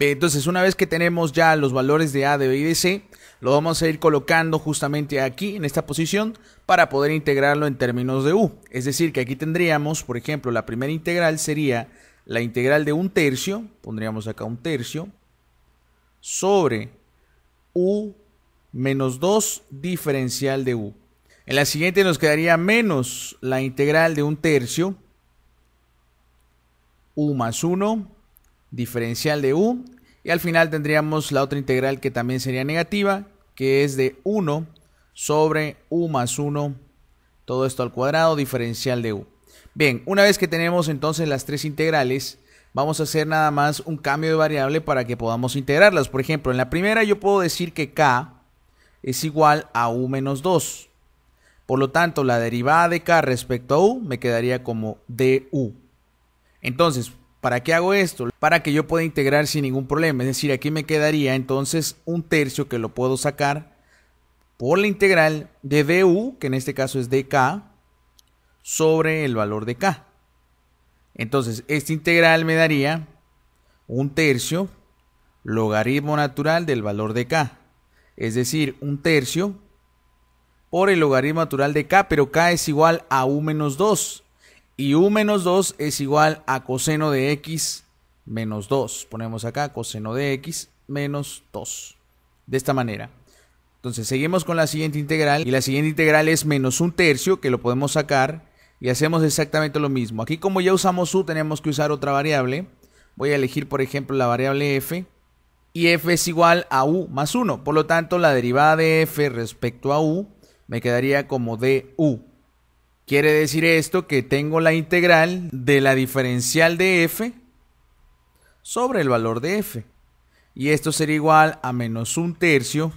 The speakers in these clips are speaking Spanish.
Eh, entonces, una vez que tenemos ya los valores de A, de B y de C, lo vamos a ir colocando justamente aquí, en esta posición, para poder integrarlo en términos de U. Es decir, que aquí tendríamos, por ejemplo, la primera integral sería la integral de un tercio, pondríamos acá un tercio, sobre U menos 2 diferencial de U. En la siguiente nos quedaría menos la integral de un tercio, U más 1, diferencial de u. Y al final tendríamos la otra integral que también sería negativa, que es de 1 sobre u más 1, todo esto al cuadrado, diferencial de u. Bien, una vez que tenemos entonces las tres integrales, vamos a hacer nada más un cambio de variable para que podamos integrarlas. Por ejemplo, en la primera yo puedo decir que k es igual a u menos 2. Por lo tanto, la derivada de k respecto a u me quedaría como du. Entonces, ¿Para qué hago esto? Para que yo pueda integrar sin ningún problema. Es decir, aquí me quedaría entonces un tercio que lo puedo sacar por la integral de du, que en este caso es dk, sobre el valor de k. Entonces, esta integral me daría un tercio logaritmo natural del valor de k. Es decir, un tercio por el logaritmo natural de k, pero k es igual a u menos 2. Y u menos 2 es igual a coseno de x menos 2. Ponemos acá coseno de x menos 2. De esta manera. Entonces seguimos con la siguiente integral. Y la siguiente integral es menos un tercio, que lo podemos sacar. Y hacemos exactamente lo mismo. Aquí como ya usamos u, tenemos que usar otra variable. Voy a elegir, por ejemplo, la variable f. Y f es igual a u más 1. Por lo tanto, la derivada de f respecto a u me quedaría como du. Quiere decir esto que tengo la integral de la diferencial de f sobre el valor de f. Y esto sería igual a menos un tercio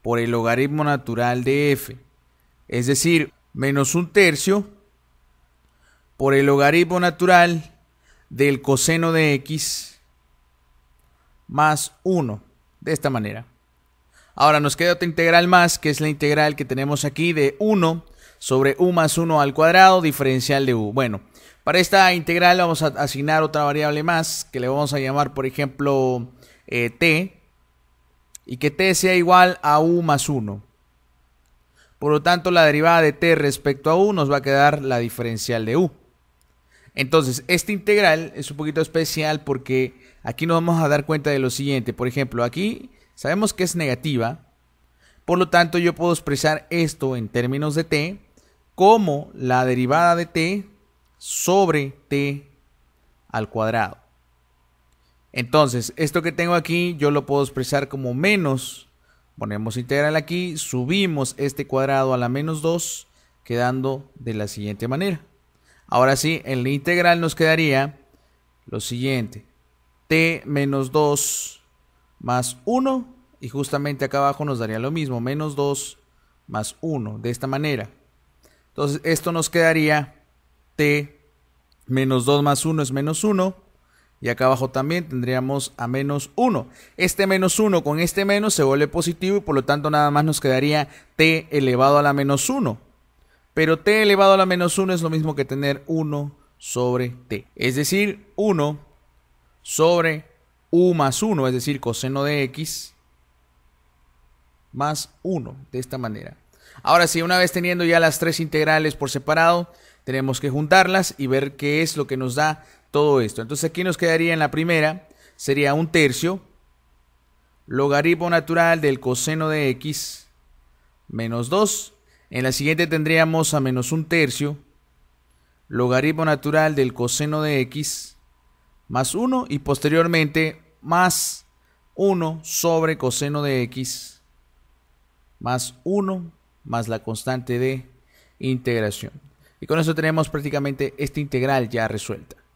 por el logaritmo natural de f. Es decir, menos un tercio por el logaritmo natural del coseno de x más 1. De esta manera. Ahora nos queda otra integral más, que es la integral que tenemos aquí de 1 sobre u más 1 al cuadrado diferencial de u. Bueno, para esta integral vamos a asignar otra variable más que le vamos a llamar, por ejemplo, eh, t y que t sea igual a u más 1. Por lo tanto, la derivada de t respecto a u nos va a quedar la diferencial de u. Entonces, esta integral es un poquito especial porque aquí nos vamos a dar cuenta de lo siguiente. Por ejemplo, aquí sabemos que es negativa. Por lo tanto, yo puedo expresar esto en términos de t como la derivada de t sobre t al cuadrado. Entonces, esto que tengo aquí yo lo puedo expresar como menos, ponemos integral aquí, subimos este cuadrado a la menos 2, quedando de la siguiente manera. Ahora sí, en la integral nos quedaría lo siguiente, t menos 2 más 1, y justamente acá abajo nos daría lo mismo, menos 2 más 1, de esta manera. Entonces, esto nos quedaría t menos 2 más 1 es menos 1. Y acá abajo también tendríamos a menos 1. Este menos 1 con este menos se vuelve positivo y por lo tanto nada más nos quedaría t elevado a la menos 1. Pero t elevado a la menos 1 es lo mismo que tener 1 sobre t. Es decir, 1 sobre u más 1, es decir, coseno de x más 1, de esta manera. Ahora sí, una vez teniendo ya las tres integrales por separado, tenemos que juntarlas y ver qué es lo que nos da todo esto. Entonces aquí nos quedaría en la primera, sería un tercio logaritmo natural del coseno de x menos 2. En la siguiente tendríamos a menos un tercio logaritmo natural del coseno de x más 1 y posteriormente más 1 sobre coseno de x más 1 más la constante de integración. Y con eso tenemos prácticamente esta integral ya resuelta.